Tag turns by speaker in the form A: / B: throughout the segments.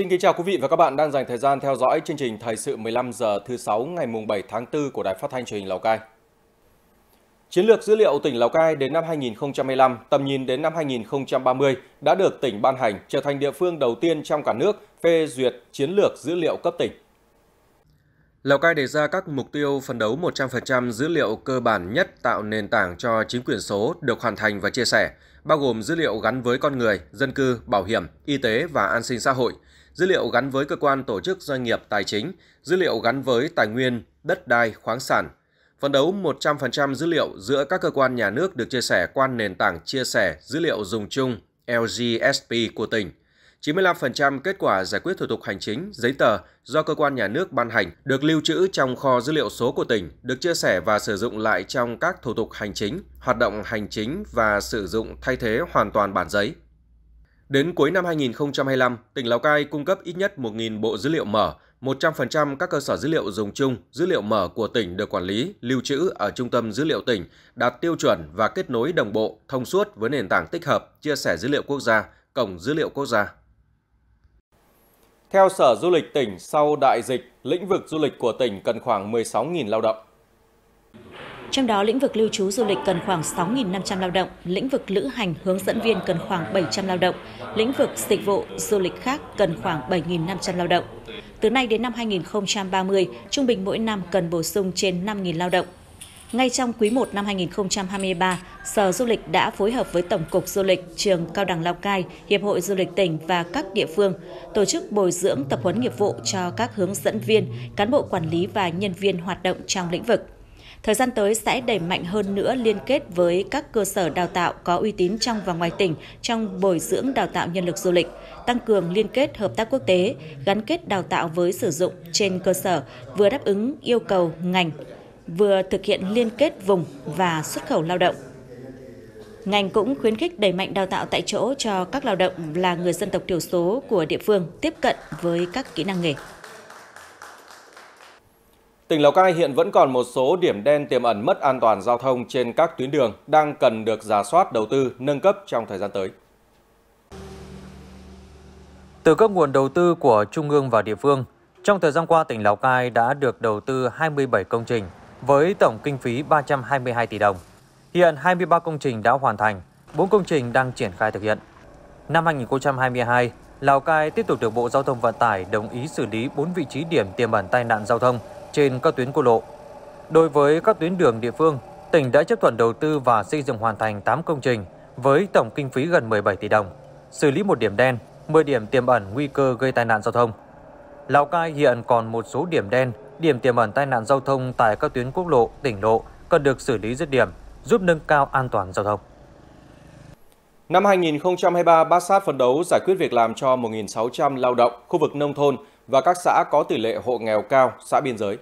A: Xin kính chào quý vị và các bạn đang dành thời gian theo dõi chương trình Thời sự 15 giờ thứ 6 ngày mùng 7 tháng 4 của Đài Phát thanh Truyền hình Lào Cai. Chiến lược dữ liệu tỉnh Lào Cai đến năm 2025, tầm nhìn đến năm 2030 đã được tỉnh ban hành, trở thành địa phương đầu tiên trong cả nước phê duyệt chiến lược dữ liệu cấp tỉnh. Lào Cai đề ra các mục tiêu phấn đấu 100% dữ liệu cơ bản nhất tạo nền tảng cho chính quyền số được hoàn thành và chia sẻ, bao gồm dữ liệu gắn với con người, dân cư, bảo hiểm, y tế và an sinh xã hội – dữ liệu gắn với cơ quan tổ chức doanh nghiệp tài chính, dữ liệu gắn với tài nguyên, đất đai, khoáng sản. Phấn đấu 100% dữ liệu giữa các cơ quan nhà nước được chia sẻ qua nền tảng chia sẻ dữ liệu dùng chung LGSP của tỉnh. 95% kết quả giải quyết thủ tục hành chính, giấy tờ do cơ quan nhà nước ban hành được lưu trữ trong kho dữ liệu số của tỉnh, được chia sẻ và sử dụng lại trong các thủ tục hành chính, hoạt động hành chính và sử dụng thay thế hoàn toàn bản giấy. Đến cuối năm 2025, tỉnh Lào Cai cung cấp ít nhất 1.000 bộ dữ liệu mở, 100% các cơ sở dữ liệu dùng chung, dữ liệu mở của tỉnh được quản lý, lưu trữ ở trung tâm dữ liệu tỉnh, đạt tiêu chuẩn và kết nối đồng bộ, thông suốt với nền tảng tích hợp chia sẻ dữ liệu quốc gia, cổng dữ liệu quốc gia. Theo Sở Du lịch tỉnh, sau đại dịch, lĩnh vực du lịch của tỉnh cần khoảng 16.000 lao động.
B: Trong đó, lĩnh vực lưu trú du lịch cần khoảng 6.500 lao động, lĩnh vực lữ hành hướng dẫn viên cần khoảng 700 lao động, lĩnh vực dịch vụ du lịch khác cần khoảng 7.500 lao động. Từ nay đến năm 2030, trung bình mỗi năm cần bổ sung trên 5.000 lao động. Ngay trong quý 1 năm 2023, Sở Du lịch đã phối hợp với Tổng cục Du lịch, Trường Cao đẳng Lào Cai, Hiệp hội Du lịch tỉnh và các địa phương tổ chức bồi dưỡng tập huấn nghiệp vụ cho các hướng dẫn viên, cán bộ quản lý và nhân viên hoạt động trong lĩnh vực. Thời gian tới sẽ đẩy mạnh hơn nữa liên kết với các cơ sở đào tạo có uy tín trong và ngoài tỉnh trong bồi dưỡng đào tạo nhân lực du lịch, tăng cường liên kết hợp tác quốc tế, gắn kết đào tạo với sử dụng trên cơ sở vừa đáp ứng yêu cầu ngành, vừa thực hiện liên kết vùng và xuất khẩu lao động. Ngành cũng khuyến khích đẩy mạnh đào tạo tại chỗ cho các lao động là người dân tộc thiểu số của địa phương tiếp cận với các kỹ năng nghề.
A: Tỉnh Lào Cai hiện vẫn còn một số điểm đen tiềm ẩn mất an toàn giao thông trên các tuyến đường đang cần được giả soát đầu tư nâng cấp trong thời gian tới.
C: Từ các nguồn đầu tư của Trung ương và địa phương, trong thời gian qua tỉnh Lào Cai đã được đầu tư 27 công trình với tổng kinh phí 322 tỷ đồng. Hiện 23 công trình đã hoàn thành, 4 công trình đang triển khai thực hiện. Năm 2022, Lào Cai tiếp tục được Bộ Giao thông Vận tải đồng ý xử lý 4 vị trí điểm tiềm ẩn tai nạn giao thông trên các tuyến quốc lộ. Đối với các tuyến đường địa phương, tỉnh đã chấp thuận đầu tư và xây dựng hoàn thành 8 công trình với tổng kinh phí gần 17 tỷ đồng, xử lý một điểm đen, 10 điểm tiềm ẩn nguy cơ gây tai nạn giao thông. Lào Cai hiện còn một số điểm đen, điểm tiềm ẩn tai nạn giao thông tại các tuyến quốc lộ, tỉnh lộ cần được xử lý dứt điểm, giúp nâng cao an toàn giao
A: thông. Năm 2023, Bát Sát phấn đấu giải quyết việc làm cho 1.600 lao động khu vực nông thôn và các xã có tỷ lệ hộ nghèo cao, xã biên giới.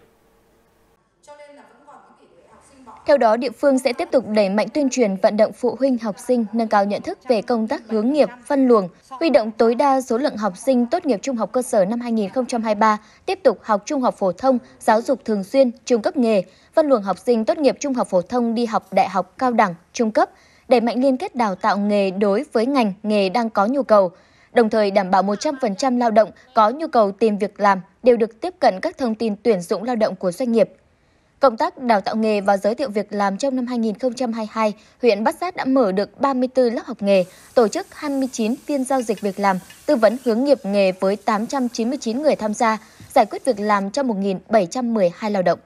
D: Theo đó, địa phương sẽ tiếp tục đẩy mạnh tuyên truyền vận động phụ huynh học sinh nâng cao nhận thức về công tác hướng nghiệp, phân luồng, huy động tối đa số lượng học sinh tốt nghiệp trung học cơ sở năm 2023, tiếp tục học trung học phổ thông, giáo dục thường xuyên, trung cấp nghề, phân luồng học sinh tốt nghiệp trung học phổ thông đi học đại học cao đẳng, trung cấp, đẩy mạnh liên kết đào tạo nghề đối với ngành nghề đang có nhu cầu, đồng thời đảm bảo 100% lao động có nhu cầu tìm việc làm đều được tiếp cận các thông tin tuyển dụng lao động của doanh nghiệp. Công tác đào tạo nghề và giới thiệu việc làm trong năm 2022, huyện Bát Sát đã mở được 34 lớp học nghề, tổ chức 29 phiên giao dịch việc làm, tư vấn hướng nghiệp nghề với 899 người tham gia, giải quyết việc làm cho 1.712 lao động.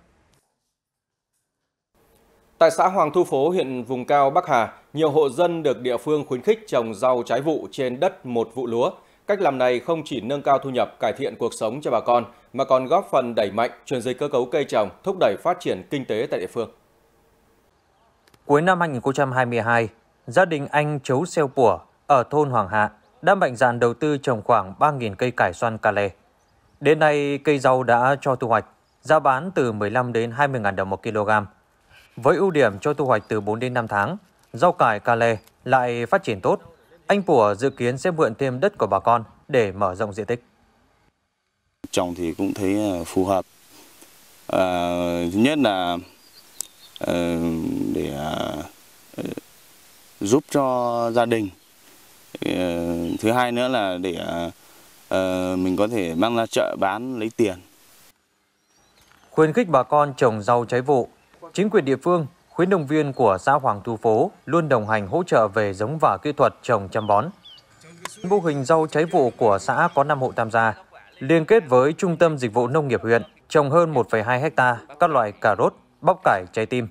A: Tại xã Hoàng Thu Phố, huyện vùng cao Bắc Hà, nhiều hộ dân được địa phương khuyến khích trồng rau trái vụ trên đất một vụ lúa. Cách làm này không chỉ nâng cao thu nhập, cải thiện cuộc sống cho bà con, mà còn góp phần đẩy mạnh chuyển dịch cơ cấu cây trồng, thúc đẩy phát triển kinh tế tại địa phương.
C: Cuối năm 2022, gia đình anh Chấu Xeo Pủa ở thôn Hoàng Hạ đã mạnh dạn đầu tư trồng khoảng 3.000 cây cải xoăn cà lê. Đến nay, cây rau đã cho thu hoạch, giá bán từ 15 đến 20.000 đồng một kg. Với ưu điểm cho thu hoạch từ 4 đến 5 tháng, rau cải Cà Lê lại phát triển tốt, anh Pủa dự kiến sẽ mượn thêm đất của bà con để mở rộng diện tích.
A: Trồng thì cũng thấy à, phù hợp. À, thứ nhất là à, để à, giúp cho gia đình. thứ hai nữa là để mình có thể mang ra chợ bán lấy tiền. Khuyến khích bà
C: con trồng rau trái vụ, chính quyền địa phương khuyến nông viên của xã Hoàng Tu Phố luôn đồng hành hỗ trợ về giống và kỹ thuật trồng chăm bón. Mô hình rau trái vụ của xã có 5 hộ tham gia, liên kết với Trung tâm Dịch vụ Nông nghiệp huyện, trồng hơn 1,2 hecta các loại cà rốt, bắp cải, trái tim.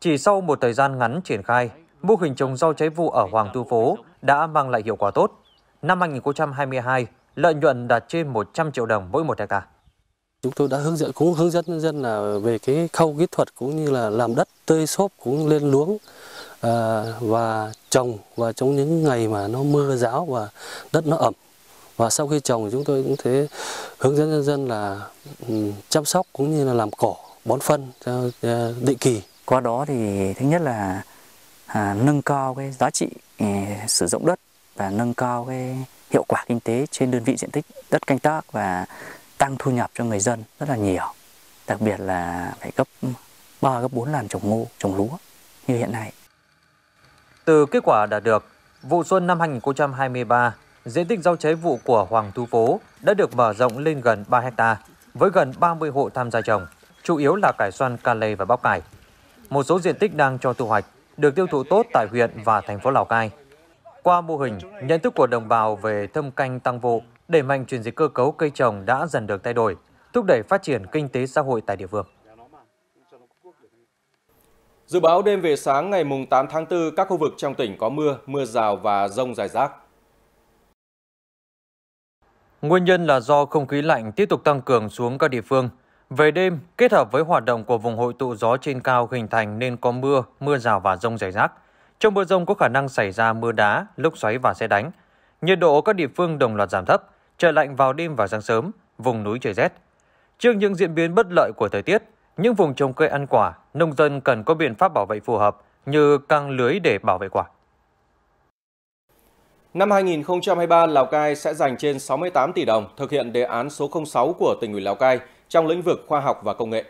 C: Chỉ sau một thời gian ngắn triển khai, mô hình trồng rau trái vụ ở Hoàng Tu Phố đã mang lại hiệu quả tốt. Năm 2022, lợi nhuận đạt trên 100 triệu đồng mỗi một hectare. Chúng tôi đã hướng dẫn cũng hướng dẫn nhân dân là về cái khâu kỹ thuật cũng như là làm đất tơi xốp cũng lên luống à, và trồng và trong những ngày mà nó mưa ráo và đất nó ẩm và sau khi trồng chúng tôi cũng thế hướng dẫn nhân dân là ừ, chăm sóc cũng như là làm cỏ bón phân à, định kỳ qua đó thì thứ nhất là à, nâng cao cái giá trị à, sử dụng đất và nâng cao cái hiệu quả kinh tế trên đơn vị diện tích đất canh tác và tăng thu nhập cho người dân rất là nhiều đặc biệt là phải gấp 3 ừ, gấp 4 lần trồng ngô, trồng lúa như hiện nay. Từ kết quả đạt được, vụ xuân năm 2023, diện tích rau trái vụ của Hoàng Thu Phố đã được mở rộng lên gần 3 hecta với gần 30 hộ tham gia trồng, chủ yếu là cải xoăn, ca lê và bắp cải. Một số diện tích đang cho thu hoạch được tiêu thụ tốt tại huyện và thành phố Lào Cai. Qua mô hình, nhận thức của đồng bào về thâm canh tăng vụ đẩy mạnh chuyển dịch cơ cấu cây trồng đã dần được thay đổi, thúc đẩy phát triển kinh tế xã hội tại địa phương.
A: Dự báo đêm về sáng ngày 8 tháng 4, các khu vực trong tỉnh có mưa, mưa rào và rông dài rác.
C: Nguyên nhân là do không khí lạnh tiếp tục tăng cường xuống các địa phương. Về đêm, kết hợp với hoạt động của vùng hội tụ gió trên cao hình thành nên có mưa, mưa rào và rông rải rác. Trong mưa rông có khả năng xảy ra mưa đá, lốc xoáy và xe đánh. Nhiệt độ các địa phương đồng loạt giảm thấp trời lạnh vào đêm và sáng sớm, vùng núi trời rét. Trước những diễn biến bất lợi của thời tiết, những vùng trồng cây ăn quả, nông dân cần có biện pháp bảo vệ phù hợp như căng lưới để bảo
A: vệ quả. Năm 2023, Lào Cai sẽ dành trên 68 tỷ đồng thực hiện đề án số 06 của tỉnh ủy Lào Cai trong lĩnh vực khoa học và công nghệ.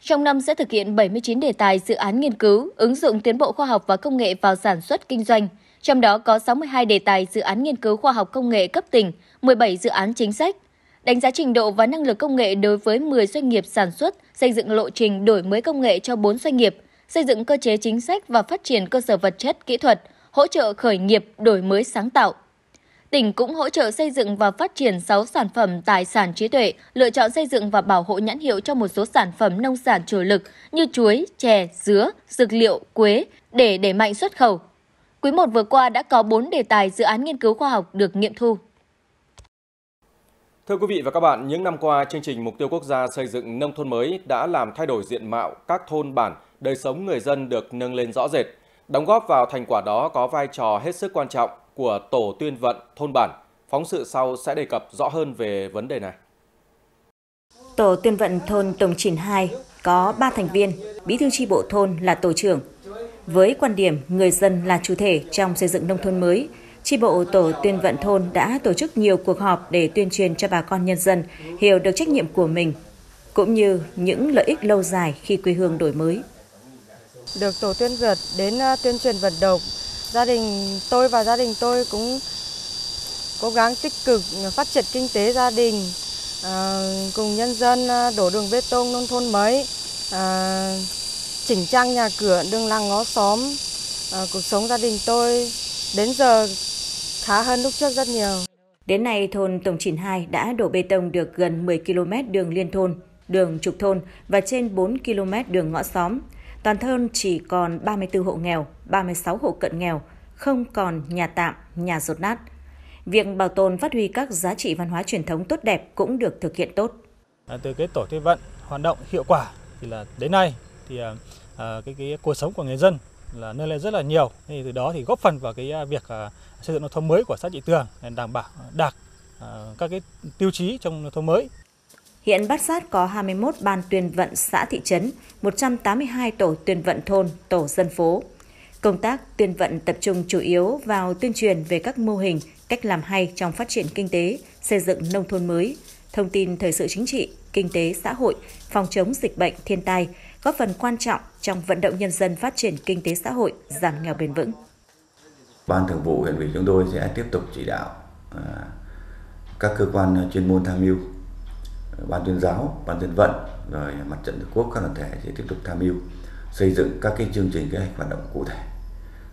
D: Trong năm sẽ thực hiện 79 đề tài dự án nghiên cứu, ứng dụng tiến bộ khoa học và công nghệ vào sản xuất kinh doanh – trong đó có 62 đề tài dự án nghiên cứu khoa học công nghệ cấp tỉnh, 17 dự án chính sách. Đánh giá trình độ và năng lực công nghệ đối với 10 doanh nghiệp sản xuất, xây dựng lộ trình đổi mới công nghệ cho 4 doanh nghiệp, xây dựng cơ chế chính sách và phát triển cơ sở vật chất, kỹ thuật, hỗ trợ khởi nghiệp, đổi mới sáng tạo. Tỉnh cũng hỗ trợ xây dựng và phát triển 6 sản phẩm tài sản trí tuệ, lựa chọn xây dựng và bảo hộ nhãn hiệu cho một số sản phẩm nông sản chủ lực như chuối, chè, dứa, dược liệu, quế để đẩy mạnh xuất khẩu, Quý 1 vừa qua đã có 4 đề tài dự án nghiên cứu khoa học được nghiệm thu.
A: Thưa quý vị và các bạn, những năm qua, chương trình Mục tiêu Quốc gia xây dựng nông thôn mới đã làm thay đổi diện mạo các thôn bản, đời sống người dân được nâng lên rõ rệt. Đóng góp vào thành quả đó có vai trò hết sức quan trọng của Tổ tuyên vận thôn bản. Phóng sự sau sẽ đề cập rõ hơn về vấn đề này.
B: Tổ tuyên vận thôn Tổng Chỉnh 2 có 3 thành viên, bí thư tri bộ thôn là tổ trưởng, với quan điểm người dân là chủ thể trong xây dựng nông thôn mới, tri bộ tổ tuyên vận thôn đã tổ chức nhiều cuộc họp để tuyên truyền cho bà con nhân dân hiểu được trách nhiệm của mình cũng như những lợi ích lâu dài khi quê hương đổi mới.
A: Được tổ tuyên dượt đến à, tuyên truyền vận động, gia đình tôi và gia đình tôi cũng cố gắng tích cực phát triển kinh tế gia đình, à, cùng nhân dân à, đổ đường bê tông nông thôn mới, chỉnh trang nhà cửa, đường làng ngõ xóm, à, cuộc sống gia đình tôi đến giờ khá
B: hơn lúc trước rất nhiều. Đến nay, thôn Tổng Chỉnh 2 đã đổ bê tông được gần 10 km đường liên thôn, đường trục thôn và trên 4 km đường ngõ xóm. Toàn thôn chỉ còn 34 hộ nghèo, 36 hộ cận nghèo, không còn nhà tạm, nhà rột nát. Việc bảo tồn phát huy các giá trị văn hóa truyền thống tốt đẹp cũng được thực hiện tốt.
C: À, từ cái tổ thế vận hoạt động hiệu quả thì là đến nay thì à, à, cái cái cuộc sống của người dân là nơi lên rất là nhiều thì từ đó thì góp phần vào cái à, việc à, xây dựng nông thôn mới của xã Trị Tường đảm bảo à, đạt à, các cái tiêu chí trong nông thôn mới.
B: Hiện Bát Sát có 21 ban tuyên vận xã thị trấn, 182 tổ tuyên vận thôn, tổ dân phố. Công tác tuyên vận tập trung chủ yếu vào tuyên truyền về các mô hình, cách làm hay trong phát triển kinh tế, xây dựng nông thôn mới, thông tin thời sự chính trị, kinh tế xã hội, phòng chống dịch bệnh, thiên tai, góp phần quan trọng trong vận động nhân dân phát triển kinh tế xã hội, giảm nghèo bền vững.
A: Ban thường vụ huyện ủy chúng tôi sẽ tiếp tục chỉ đạo à, các cơ quan chuyên môn tham mưu, ban tuyên giáo, ban dân vận, rồi mặt trận tổ quốc các đoàn thể sẽ tiếp tục tham mưu xây dựng các cái chương trình kế hoạch hoạt động cụ thể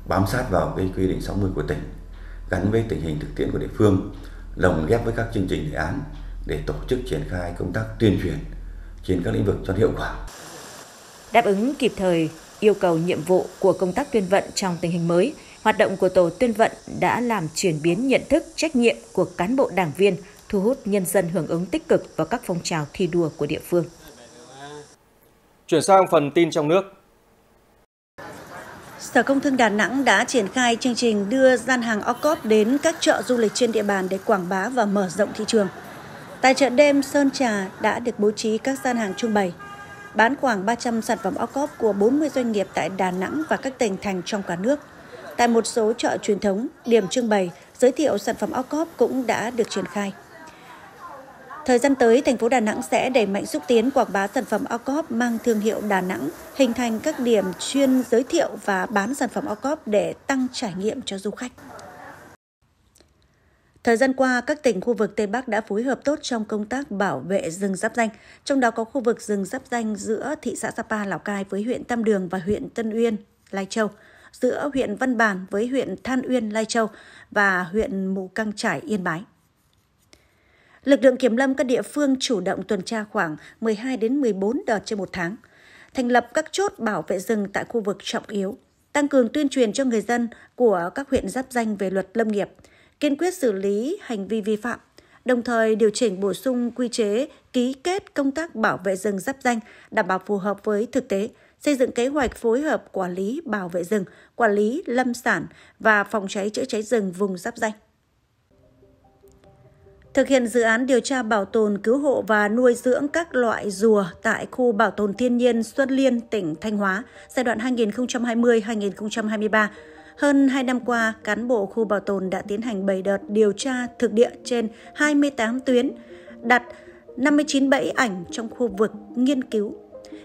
A: bám sát vào cái quy định 60 của tỉnh gắn với tình hình thực tiễn của địa phương lồng ghép với các chương trình đề án để tổ chức triển khai công tác tuyên truyền trên các lĩnh vực cho hiệu quả
B: đáp ứng kịp thời yêu cầu nhiệm vụ của công tác tuyên vận trong tình hình mới. Hoạt động của tổ tuyên vận đã làm chuyển biến nhận thức, trách nhiệm của cán bộ đảng viên, thu hút nhân dân hưởng ứng tích cực vào các phong trào thi
E: đua của địa phương.
A: Chuyển sang phần tin trong nước.
E: Sở Công Thương Đà Nẵng đã triển khai chương trình đưa gian hàng OCOP đến các chợ du lịch trên địa bàn để quảng bá và mở rộng thị trường. Tại chợ đêm Sơn Trà đã được bố trí các gian hàng trưng bày, bán khoảng 300 sản phẩm o cóp của 40 doanh nghiệp tại Đà Nẵng và các tỉnh thành trong cả nước. Tại một số chợ truyền thống, điểm trưng bày, giới thiệu sản phẩm o cóp cũng đã được triển khai. Thời gian tới, thành phố Đà Nẵng sẽ đẩy mạnh xúc tiến quảng bá sản phẩm o cóp mang thương hiệu Đà Nẵng, hình thành các điểm chuyên giới thiệu và bán sản phẩm o cóp để tăng trải nghiệm cho du khách. Thời gian qua, các tỉnh khu vực Tây Bắc đã phối hợp tốt trong công tác bảo vệ rừng giáp danh, trong đó có khu vực rừng giáp danh giữa thị xã Sapa Lào Cai với huyện Tam Đường và huyện Tân Uyên, Lai Châu, giữa huyện Văn Bàn với huyện Than Uyên, Lai Châu và huyện Mù Căng Trải, Yên Bái. Lực lượng kiểm lâm các địa phương chủ động tuần tra khoảng 12 đến 14 đợt trên một tháng, thành lập các chốt bảo vệ rừng tại khu vực trọng yếu, tăng cường tuyên truyền cho người dân của các huyện giáp danh về luật lâm nghiệp – kiên quyết xử lý hành vi vi phạm, đồng thời điều chỉnh bổ sung quy chế ký kết công tác bảo vệ rừng giáp danh đảm bảo phù hợp với thực tế, xây dựng kế hoạch phối hợp quản lý bảo vệ rừng, quản lý lâm sản và phòng cháy chữa cháy rừng vùng giáp danh. Thực hiện dự án điều tra bảo tồn, cứu hộ và nuôi dưỡng các loại rùa tại khu bảo tồn thiên nhiên Xuân Liên, tỉnh Thanh Hóa giai đoạn 2020-2023, hơn 2 năm qua, cán bộ khu bảo tồn đã tiến hành 7 đợt điều tra thực địa trên 28 tuyến, đặt 59 bẫy ảnh trong khu vực nghiên cứu.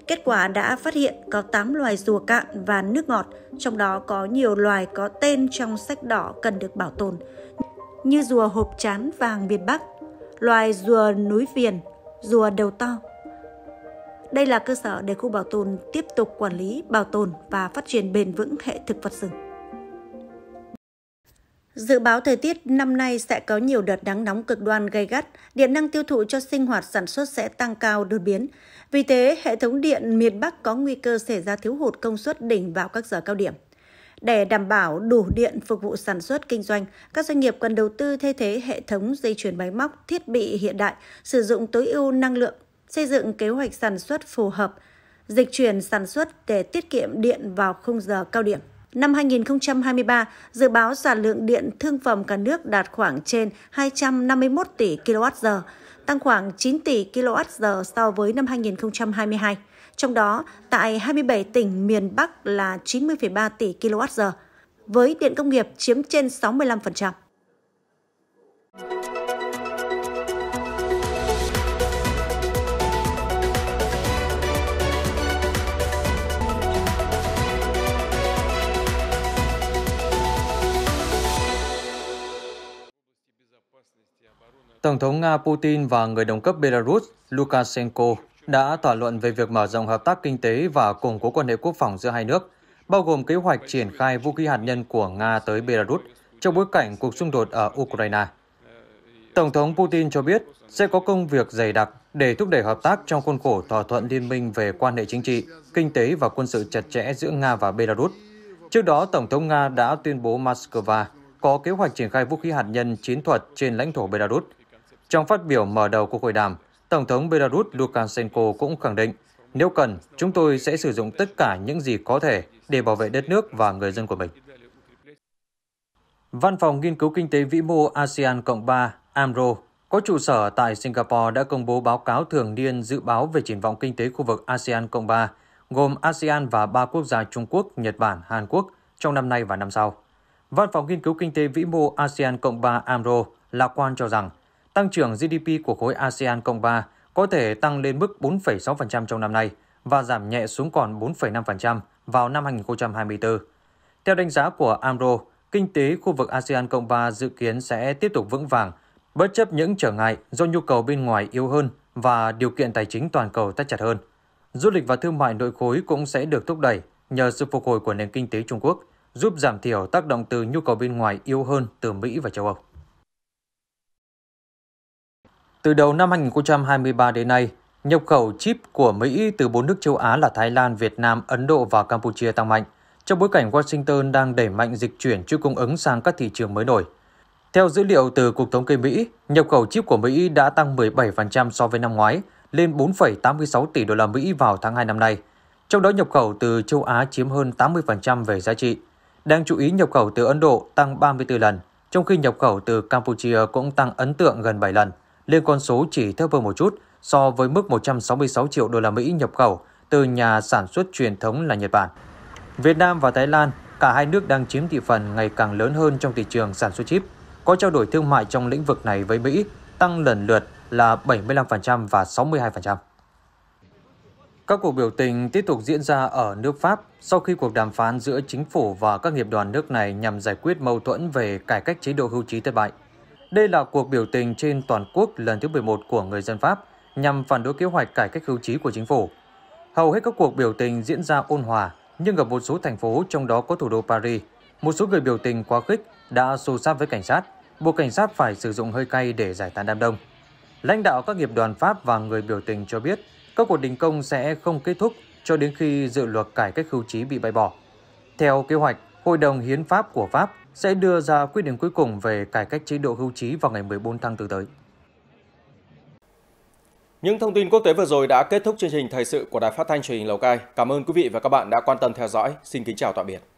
E: Kết quả đã phát hiện có 8 loài rùa cạn và nước ngọt, trong đó có nhiều loài có tên trong sách đỏ cần được bảo tồn, như rùa hộp chán vàng miền Bắc, loài rùa núi viền, rùa đầu to. Đây là cơ sở để khu bảo tồn tiếp tục quản lý, bảo tồn và phát triển bền vững hệ thực vật rừng. Dự báo thời tiết năm nay sẽ có nhiều đợt nắng nóng cực đoan gây gắt, điện năng tiêu thụ cho sinh hoạt sản xuất sẽ tăng cao đột biến. Vì thế, hệ thống điện miền Bắc có nguy cơ xảy ra thiếu hụt công suất đỉnh vào các giờ cao điểm. Để đảm bảo đủ điện phục vụ sản xuất kinh doanh, các doanh nghiệp cần đầu tư thay thế hệ thống dây chuyển máy móc, thiết bị hiện đại, sử dụng tối ưu năng lượng, xây dựng kế hoạch sản xuất phù hợp, dịch chuyển sản xuất để tiết kiệm điện vào khung giờ cao điểm. Năm 2023, dự báo sản lượng điện thương phẩm cả nước đạt khoảng trên 251 tỷ kWh, tăng khoảng 9 tỷ kWh so với năm 2022. Trong đó, tại 27 tỉnh miền Bắc là 90,3 tỷ kWh, với điện công nghiệp chiếm trên 65%.
C: Tổng thống Nga Putin và người đồng cấp Belarus Lukashenko đã thảo luận về việc mở rộng hợp tác kinh tế và củng cố quan hệ quốc phòng giữa hai nước, bao gồm kế hoạch triển khai vũ khí hạt nhân của Nga tới Belarus trong bối cảnh cuộc xung đột ở Ukraine. Tổng thống Putin cho biết sẽ có công việc dày đặc để thúc đẩy hợp tác trong khuôn khổ thỏa thuận liên minh về quan hệ chính trị, kinh tế và quân sự chặt chẽ giữa Nga và Belarus. Trước đó, Tổng thống Nga đã tuyên bố Moscow có kế hoạch triển khai vũ khí hạt nhân chiến thuật trên lãnh thổ Belarus – trong phát biểu mở đầu cuộc hội đàm, Tổng thống Belarus Lukashenko cũng khẳng định, nếu cần, chúng tôi sẽ sử dụng tất cả những gì có thể để bảo vệ đất nước và người dân của mình. Văn phòng Nghiên cứu Kinh tế Vĩ mô ASEAN Cộng 3, AMRO, có trụ sở tại Singapore đã công bố báo cáo thường niên dự báo về triển vọng kinh tế khu vực ASEAN Cộng 3, gồm ASEAN và ba quốc gia Trung Quốc, Nhật Bản, Hàn Quốc trong năm nay và năm sau. Văn phòng Nghiên cứu Kinh tế Vĩ mô ASEAN Cộng 3 AMRO lạc quan cho rằng tăng trưởng GDP của khối ASEAN Cộng 3 có thể tăng lên mức 4,6% trong năm nay và giảm nhẹ xuống còn 4,5% vào năm 2024. Theo đánh giá của AMRO, kinh tế khu vực ASEAN Cộng 3 dự kiến sẽ tiếp tục vững vàng, bất chấp những trở ngại do nhu cầu bên ngoài yếu hơn và điều kiện tài chính toàn cầu tách chặt hơn. Du lịch và thương mại nội khối cũng sẽ được thúc đẩy nhờ sự phục hồi của nền kinh tế Trung Quốc, giúp giảm thiểu tác động từ nhu cầu bên ngoài yếu hơn từ Mỹ và châu Âu. Từ đầu năm 2023 đến nay, nhập khẩu chip của Mỹ từ bốn nước châu Á là Thái Lan, Việt Nam, Ấn Độ và Campuchia tăng mạnh, trong bối cảnh Washington đang đẩy mạnh dịch chuyển chuỗi cung ứng sang các thị trường mới nổi. Theo dữ liệu từ Cục Thống kê Mỹ, nhập khẩu chip của Mỹ đã tăng 17% so với năm ngoái, lên 4,86 tỷ đô la Mỹ vào tháng 2 năm nay. Trong đó nhập khẩu từ châu Á chiếm hơn 80% về giá trị. Đang chú ý nhập khẩu từ Ấn Độ tăng 34 lần, trong khi nhập khẩu từ Campuchia cũng tăng ấn tượng gần 7 lần lên con số chỉ thấp hơn một chút so với mức 166 triệu đô la Mỹ nhập khẩu từ nhà sản xuất truyền thống là Nhật Bản. Việt Nam và Thái Lan, cả hai nước đang chiếm thị phần ngày càng lớn hơn trong thị trường sản xuất chip. Có trao đổi thương mại trong lĩnh vực này với Mỹ tăng lần lượt là 75% và 62%. Các cuộc biểu tình tiếp tục diễn ra ở nước Pháp sau khi cuộc đàm phán giữa chính phủ và các nghiệp đoàn nước này nhằm giải quyết mâu thuẫn về cải cách chế độ hưu trí thất bại. Đây là cuộc biểu tình trên toàn quốc lần thứ 11 của người dân Pháp nhằm phản đối kế hoạch cải cách hưu trí của chính phủ. Hầu hết các cuộc biểu tình diễn ra ôn hòa, nhưng ở một số thành phố trong đó có thủ đô Paris, một số người biểu tình quá khích đã xô xát với cảnh sát, buộc cảnh sát phải sử dụng hơi cay để giải tán đám đông. Lãnh đạo các nghiệp đoàn Pháp và người biểu tình cho biết các cuộc đình công sẽ không kết thúc cho đến khi dự luật cải cách hưu trí bị bãi bỏ. Theo kế hoạch, Hội đồng Hiến pháp của Pháp sẽ đưa ra quyết định cuối cùng về cải cách chế độ hưu trí vào ngày 14 tháng 4 tới.
A: Những thông tin quốc tế vừa rồi đã kết thúc chương trình thời sự của Đài Phát thanh truyền hình Lào Cai. Cảm ơn quý vị và các bạn đã quan tâm theo dõi. Xin kính chào tạm biệt.